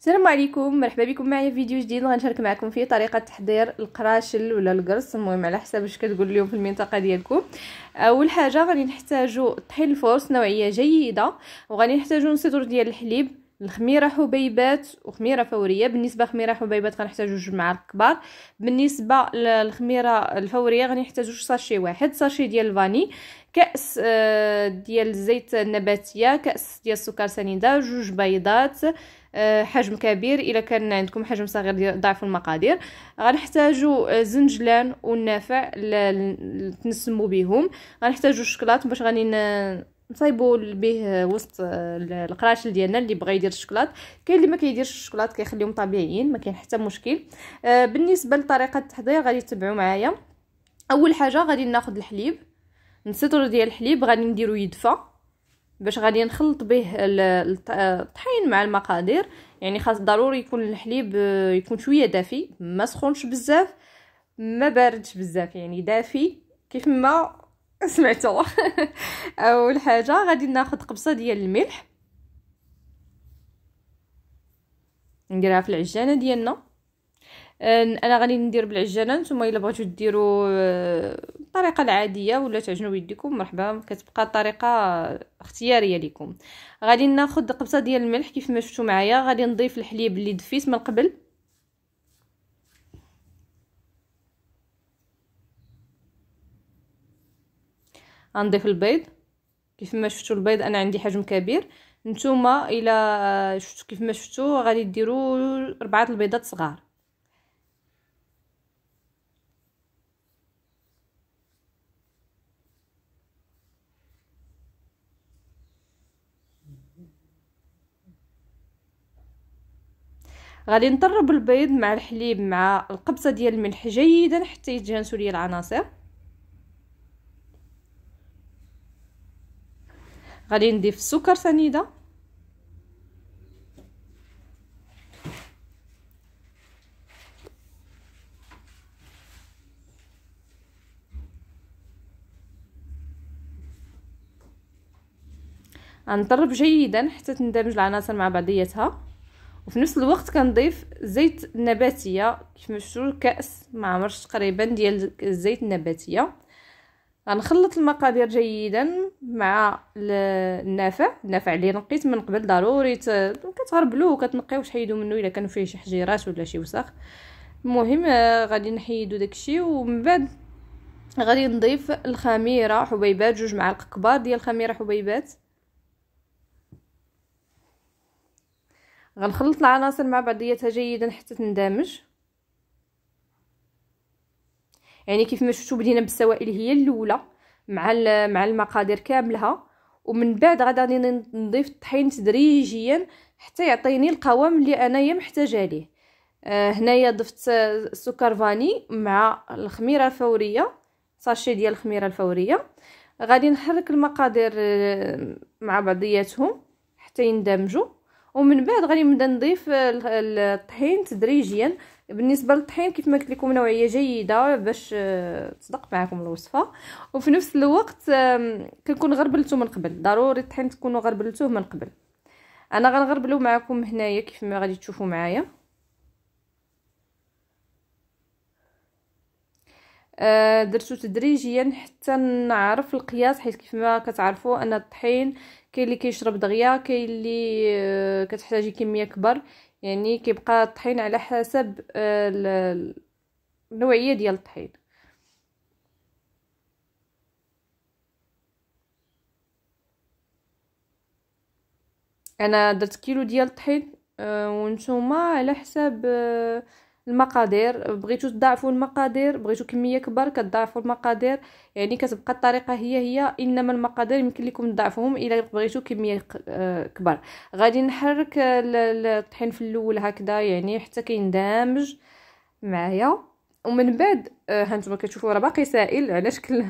السلام عليكم مرحبا بكم معايا في فيديو جديد غنشارك معكم فيه طريقه تحضير القراشل ولا القرص المهم على حسب واش كتقول لهم في المنطقه ديالكم اول حاجه غادي نحتاجو طحين الفورس نوعيه جيده وغادي نحتاجو صدر ديال الحليب الخميره حبيبات وخميره فوريه بالنسبه خميره حبيبات غنحتاجو جوج معالق كبار بالنسبه للخميره الفوريه نحتاجو ساشي واحد ساشي ديال الفاني كاس آه، ديال الزيت النباتيه كاس ديال السكر سنيده جوج بيضات آه، حجم كبير الا كان عندكم حجم صغير ضعف المقادير غنحتاجو آه، زنجلان والنافع اللي تنسمو بهم غنحتاجو الشكلاط باش غادي نصايبو به وسط آه، القراشل ديالنا اللي بغى يدير الشكلاط كاين اللي ما كيديرش الشكلاط كيخليهم طبيعيين ما كاين حتى مشكل بالنسبه لطريقه التحضير غادي تبعوا معايا اول حاجه غادي ناخذ الحليب نسطر ديال الحليب غادي نديرو يدفى باش غادي نخلط به الطحين مع المقادير يعني خاص ضروري يكون الحليب آه، يكون شويه دافي ما سخونش بزاف ما باردش بزاف يعني دافي كيف ما سمعتوا اول حاجه غادي ناخذ قبصه ديال الملح نديرها في العجانه ديالنا آه، انا غادي ندير بالعجانه نتوما الا بغيتو ديروا آه، الطريقه العاديه ولا تعجنوا يديكم مرحبا كتبقى طريقه اختياريه لكم غادي ناخذ قبصه ديال الملح كيف ما شفتوا معايا غادي نضيف الحليب اللي دفيت من قبل غنضيف البيض كيف ما شفتوا البيض انا عندي حجم كبير نتوما الا شفتوا كيف ما شفتوا غادي ديروا اربعه البيضات صغار غادي نطرب البيض مع الحليب مع القبصه ديال الملح جيدا حتى يتجانسوا لي العناصر غادي نضيف السكر سنيده غنطرب جيدا حتى تندمج العناصر مع بعضياتها وفي نفس الوقت كنضيف زيت نباتيه كيف ما شفتوا كاس ما عمرش تقريبا ديال الزيت النباتيه غنخلط المقادير جيدا مع النافع النافع اللي نقيت من قبل ضروري كتغربلوه وكتنقيوه تحيدو منه الا كان فيه شي حجيرات ولا شي وسخ المهم آه، غادي نحيدو داكشي ومن بعد غادي نضيف الخميره حبيبات جوج معالق كبار ديال الخميره حبيبات غنخلط العناصر مع بعضياتها جيدا حتى تندمج يعني كيف ما شفتوا بدينا بالسوائل هي الاولى مع مع المقادير كاملها ومن بعد غادي نضيف الطحين تدريجيا حتى يعطيني القوام اللي انايا محتاجه ليه آه هنايا ضفت السكر فاني مع الخميره الفوريه ساشي ديال الخميره الفوريه غادي نحرك المقادير آه، مع بعضياتهم حتى يندمجوا ومن بعد غادي نبدا نضيف آه، الطحين تدريجيا بالنسبه للطحين كيف ما قلت لكم نوعيه جيده باش آه، تصدق معكم الوصفه وفي نفس الوقت كنكون غربلته من قبل ضروري الطحين تكونوا غربلتوه من قبل انا غنغربلو معكم هنايا كيف ما غادي تشوفوا معايا آه، درتو تدريجيا حتى نعرف القياس حيت كيف ما كتعرفوا ان الطحين كاين اللي كيشرب دغيا كاين اللي آه، كتحتاجي كميه كبر يعني كيبقى الطحين على حسب آه، النوعيه ديال الطحين انا درت كيلو ديال الطحين آه، ونتوما على حساب المقادير بغيتو تضاعفوا المقادير بغيتو كميه كبر كتضاعفوا المقادير يعني كتبقى الطريقه هي هي انما المقادير يمكن لكم تضاعفوهم الا بغيتو كميه آه، كبر غادي نحرك الطحين في الاول هكذا يعني حتى كيندمج معايا ومن بعد آه، هانتوما كتشوفوا راه باقي سائل على شكل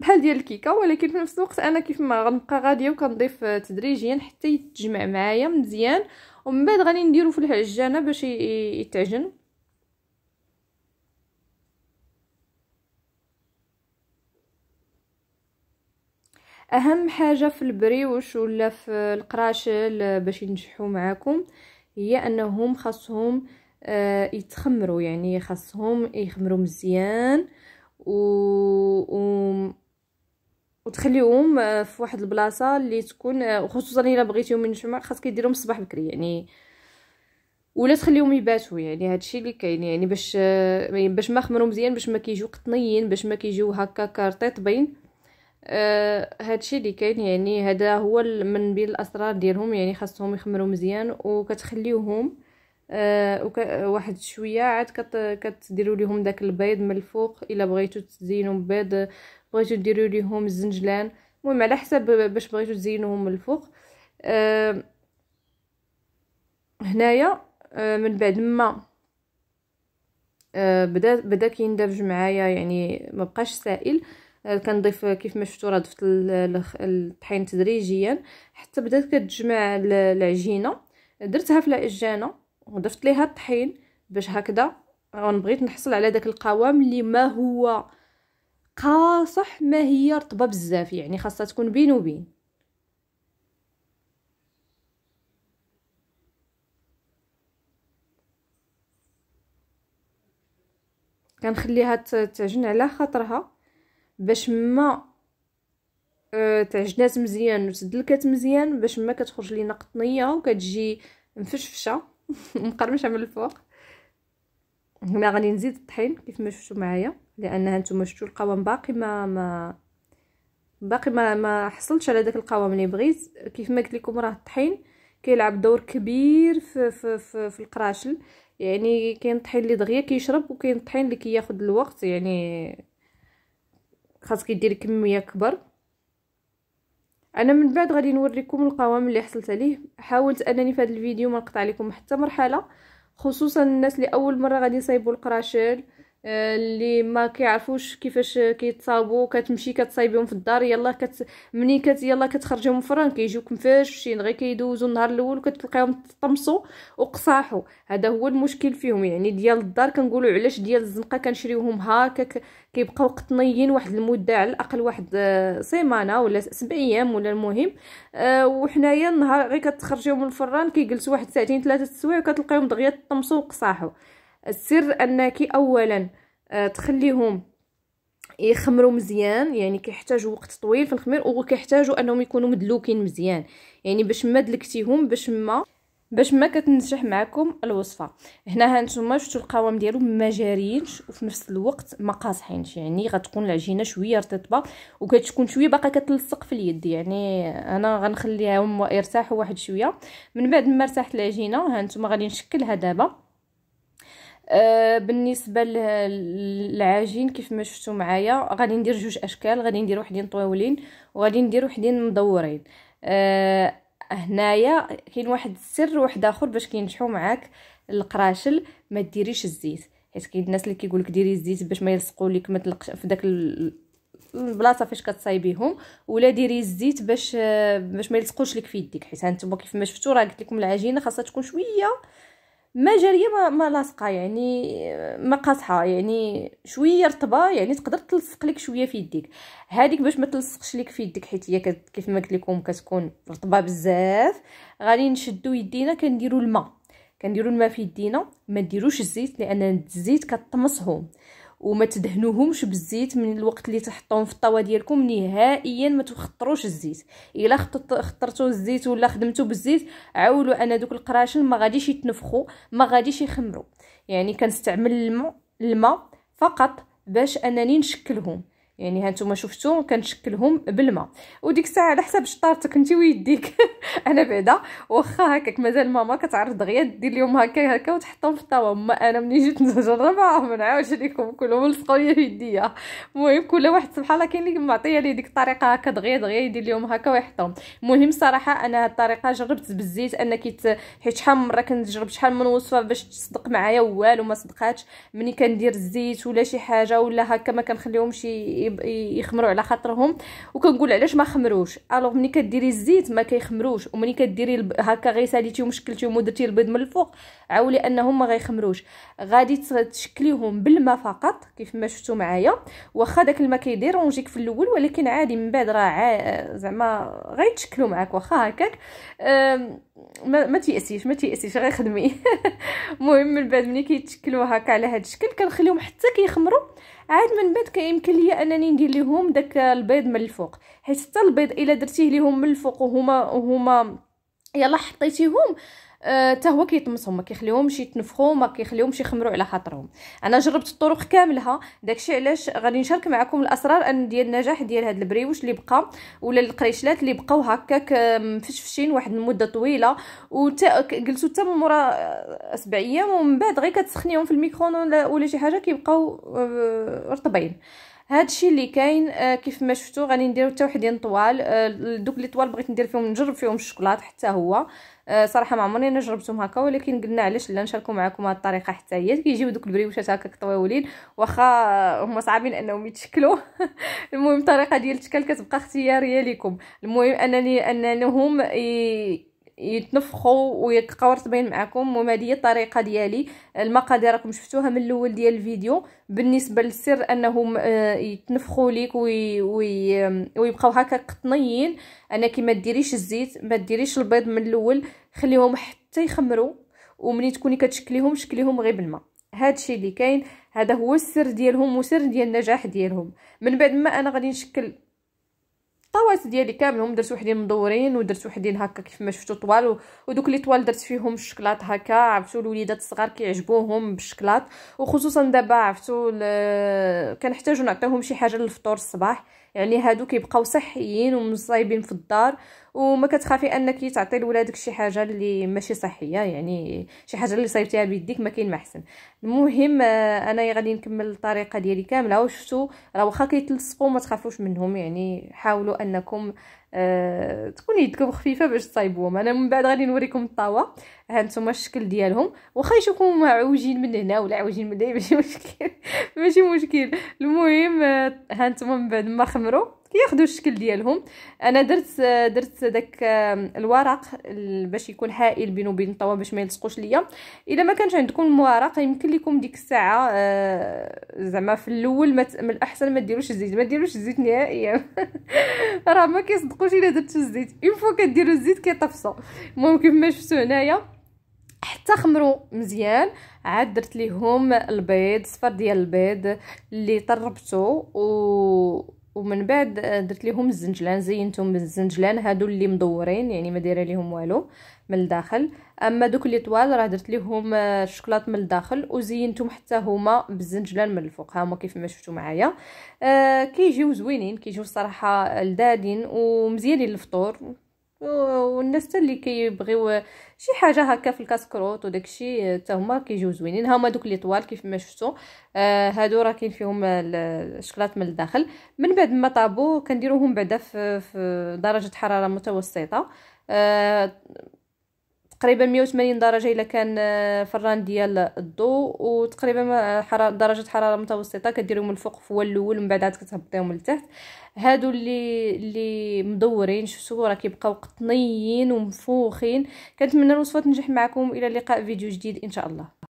بحال ديال الكيكه ولكن في نفس الوقت انا كيف ما غنبقى غاديه وكنضيف تدريجيا حتى يتجمع معايا مزيان ومن بعد غادي نديرو في العجانه باش يتعجن اهم حاجه في البريوش ولا في القراشل باش ينجحوا معاكم هي انهم خاصهم آه يتخمروا يعني خاصهم يخمروا مزيان و... و... وتخليهم آه، في واحد البلاصه اللي تكون آه، خصوصا الا بغيتيهم ينشمع خاصك ديرهم الصباح بكري يعني ولا تخليهم يباتوا يعني هادشي اللي كاين يعني باش آه، يعني باش ما خمروا مزيان باش ما كيجيو قطنيين باش ما كيجيو هكا بين آه هادشي اللي كاين يعني هذا هو من بين الاسرار ديالهم يعني خاصهم يخمروا مزيان وكتخليوهم آه،, آه واحد شويه عاد كديروا ليهم داك البيض من الفوق الا بغيتو تزينوا بيض بغيتو ديروا ليهم الزنجلان المهم على حسب باش بغيتو تزينوهم من الفوق آه هنايا آه، من بعد ما آه، بدا بدا كيندفج معايا يعني ما بقاش سائل كنضيف كيف ما شفتوا راه ضفت الطحين تدريجيا حتى بدات كتجمع العجينه درتها في العجانه وضفت ليها الطحين باش هكذا بغيت نحصل على داك القوام اللي ما هو قاصح ما هي رطبه بزاف يعني خاصها تكون بين وبين كنخليها تعجن على خاطرها باش ما آه، تعجنات مزيان وتدلكات مزيان باش ما كتخرج لينا قطنيه وكتجي مفشفشه مقرمشه من الفوق هنا غادي نزيد الطحين كيف ما شفتوا معايا لان نتوما شفتوا القوام باقي ما ما باقي ما ما حصلتش على داك القوام اللي بغيت كيف ما قلت لكم راه الطحين كيلعب دور كبير في في في, في القراشل يعني كاين الطحين اللي دغيا كيشرب وكاين الطحين اللي كياخد الوقت يعني خاصك دير كميه كبر انا من بعد غادي نوريكم القوام اللي حصلت عليه حاولت انني في هذا الفيديو ما نقطع لكم حتى مرحله خصوصا الناس اللي اول مره غادي يصايبوا القراشل آه، اللي ما كيعرفوش كيفاش كيتصاوبوا كتمشي كتصايبيهم في الدار يلا كت ملي كت يلا كتخرجهم من الفرن كيجيو كمفرشين غير كيدوزوا النهار الاول وكتلقاهم طمسوا وقصاحوا هذا هو المشكل فيهم يعني ديال الدار كنقولوا علاش ديال الزنقه كنشريوهم هكا كيبقاو قطنيين واحد المده على الاقل واحد آه، سيمانه ولا سبع ايام ولا المهم أه وحنايا النهار غير كتخرجيهم من الفران كيجلسوا واحد ساعتين ثلاثه السوايع وكتلقاهم دغيا طمسوا وقصاحوا السر انك اولا آه، تخليهم يخمروا مزيان يعني كيحتاجوا وقت طويل في الخمير وكيحتاجوا انهم يكونوا مدلوكين مزيان يعني باش ما دلكتيهم باش ما باش ما كتنجح معكم الوصفه هنا هانتوما شفتوا القوام ديالو ما جارينش وفي نفس الوقت ما قاصحينش يعني غتكون العجينه شويه رطبه وكتكون شويه باقا كتلصق في اليد يعني انا غنخليهم يرتاحوا واحد شويه من بعد ما ارتاحت العجينه هانتوما غادي نشكلها دابا آه بالنسبه للعجين كيف ما شفتوا معايا غادي ندير جوج اشكال غادي ندير وحدين طويلين وغادي ندير وحدين مدورين آه هنايا كاين واحد السر واحد اخر باش كينجحوا معاك القراشل ما ديريش الزيت حيت كاين الناس اللي كيقول لك ديري الزيت باش ما يلصقوا لك ما تلقش في داك البلاصه فاش كتصايبيهم ولا ديري الزيت باش باش ما يلصقوش لك في يديك حيت هانتوما كيف ما شفتوا راه قلت لكم العجينه خاصها تكون شويه ما جاريه ما, ما لاصقه يعني ما قاصحه يعني شويه رطبه يعني تقدر تلصق لك شويه في يديك هذيك باش ما تلصقش لك في يديك حيت هي كيف ما قلت لكم كتكون رطبه بزاف غادي نشدو يدينا كنديروا الماء كنديروا الماء في يدينا ما ديروش الزيت لان الزيت كطمسهم وما تدهنوهمش بالزيت من الوقت اللي تحطوهم في الطاوه ديالكم نهائيا ما تخطروش الزيت الا خطرتو الزيت ولا خدمتو بالزيت عاولوا ان دوك القراشن ما غاديش يتنفخوا ما غاديش يخمروا يعني كنستعمل الماء الماء فقط باش انني نشكلهم يعني هانتوما شفتو كنشكلهم بالماء وديك الساعه على حساب شطارتك انت ويديك انا بعدا واخا هكاك مازال ماما كتعرض دغيا دير لهم هكا هكا وتحطهم في الطاوه ما انا ملي جيت نجربها ما نعاودش لكم كلهم لصقوا لي في يديا المهم كل واحد سبحان الله كاين اللي معطيه لي ديك الطريقه هكا دغيا دغيا يدير لهم هكا ويحطهم المهم صراحه انا هاد الطريقه جربت بالزيت انك كيت حيت شحال من مره كنجرب شحال من وصفه باش تصدق معايا والو ما صدقاتش ملي كندير الزيت ولا شي حاجه ولا هكا ما كنخليهمش يخمروا على خاطرهم وكنقول علاش ما خمروش الوغ ملي كديري الزيت ما كيخمروش وملي كديري هكا غير ساليتي ومشكلتيهم ودرتي البيض من الفوق عاولي انهم ما غيخمروش غادي تشكليهم بالماء فقط كيف ما شفتوا معايا واخا داك الماء كيديرونجيك في الاول ولكن عادي من بعد راه زعما غيتشكلوا معاك واخا هكاك ما, ما تيأسيش ما تيأسيش غير خدمي المهم من بعد ملي كيتشكلوا هكا على هذا الشكل كنخليهم حتى كيخمروا عاد من بعد كيمكن ليا انني ندير ليهم داك البيض من الفوق حيت حتى البيض الا درتيه ليهم من الفوق وهما وهما يلا حطيتيهم حتى أه، هو كيطمسهم ما كيخليهمش يتنفخوا ما كيخليهمش يخمروا على خاطرهم انا جربت الطرق كاملها داكشي علاش غادي نشارك معكم الاسرار ان ديال النجاح ديال هاد البريوش اللي بقى ولا القريشلات اللي بقاو هكاك مفشفشين واحد المده طويله وجلسوا حتى مورا أه، سبع ايام ومن بعد غير كتسخنيهم في الميكرون ولا شي حاجه كيبقاو أه، رطبين هادشي اللي كاين آه كيف ما شفتوا غادي نديرو حتى وحدين طوال آه دوك لي طوال بغيت ندير فيهم نجرب فيهم الشوكولات حتى هو آه، صراحه ما عمرني انا جربتهم هكا ولكن قلنا علاش لا نشاركوا معكم هاد الطريقه حتى هي كيجيو دوك البريوشات هكا طويولين واخا هما صعابين انهم يتشكلوا المهم الطريقه ديال التشكيل كتبقى اختياريه لكم المهم انني انهم ي... يتنفخوا ويتلقاو بين معكم وما هي الطريقه ديالي المقادير راكم شفتوها من الاول ديال الفيديو بالنسبه للسر انهم آه، يتنفخوا ليك وي وي ويبقاو هكا قطنيين انك ما ديريش الزيت ما ديريش البيض من الاول خليهم حتى يخمروا ومني تكوني كتشكليهم شكليهم غير بالماء هادشي اللي كاين هذا هو السر ديالهم وسر ديال النجاح ديالهم من بعد ما انا غادي نشكل الطواس ديالي كاملهم درت وحدين مدورين ودرت وحدين هكا كيف ما شفتوا طوال ودوك لي طوال درت فيهم الشكلاط هكا عرفتوا الوليدات الصغار كيعجبوهم بالشكلاط وخصوصا دابا عرفتوا كنحتاجو نعطيوهم شي حاجه للفطور الصباح يعني هادو كيبقاو صحيين ومصايبين في الدار وما كتخافي انك تعطي لولادك شي حاجه اللي ماشي صحيه يعني شي حاجه اللي صايبتيها بيديك ما كاين ما احسن المهم آه، انا غادي نكمل الطريقه ديالي كامله وشفتوا راه واخا كيتلصقوا ما تخافوش منهم يعني حاولوا انكم أه تكون يدكم خفيفه باش تصايبوهم انا من بعد غادي نوريكم الطاوه ها انتم الشكل ديالهم واخا يشوفوهم عوجين من هنا ولا عوجين من هنا ماشي مشكل ماشي مشكل المهم آه، ها انتم من بعد ما خمروا كياخذوا الشكل ديالهم انا درت درت داك الورق باش يكون حائل بينه وبين الطوا باش ما يلصقوش ليا الا ما كانش عندكم الورق يمكن لكم ديك الساعه آه، زعما في الاول من الاحسن ما ديروش الزيت ما ديروش الزيت نهائيا راه ما كيصدقوش الا درتو الزيت اون فوا كديروا الزيت كيطفصوا المهم كما شفتوا هنايا حتى خمروا مزيان عاد درت ليهم البيض صفر ديال البيض اللي طربته و ومن بعد درت لهم الزنجلان زينتهم بالزنجلان هادو اللي مدورين يعني ما دايره لهم والو من الداخل اما دوك اللي طوال راه درت لهم آه، الشوكولات من الداخل وزينتهم حتى هما بالزنجلان من الفوق ها هما كيف ما شفتوا معايا آه كيجيو زوينين كيجيو الصراحه لذادين ومزيانين للفطور والناس اللي كيبغيو شي حاجه هكا في الكاسكروت وداكشي حتى هما كيجيو زوينين ها هما دوك لي طوال كيف ما شفتو آه هادو راه كاين فيهم الشكلاط من الداخل من بعد ما طابو كنديروهم بعدا في, في درجه حراره متوسطه آه تقريبا 180 درجه الا كان آه، فران ديال الضوء وتقريبا آه، حرارة درجه حراره متوسطه كديرهم من الفوق في هو الاول ومن بعد عاد كتهبطيهم لتحت هادو اللي اللي مدورين شفتوا راه كيبقاو قطنيين ومفوخين كنتمنى الوصفه تنجح معكم الى اللقاء فيديو جديد ان شاء الله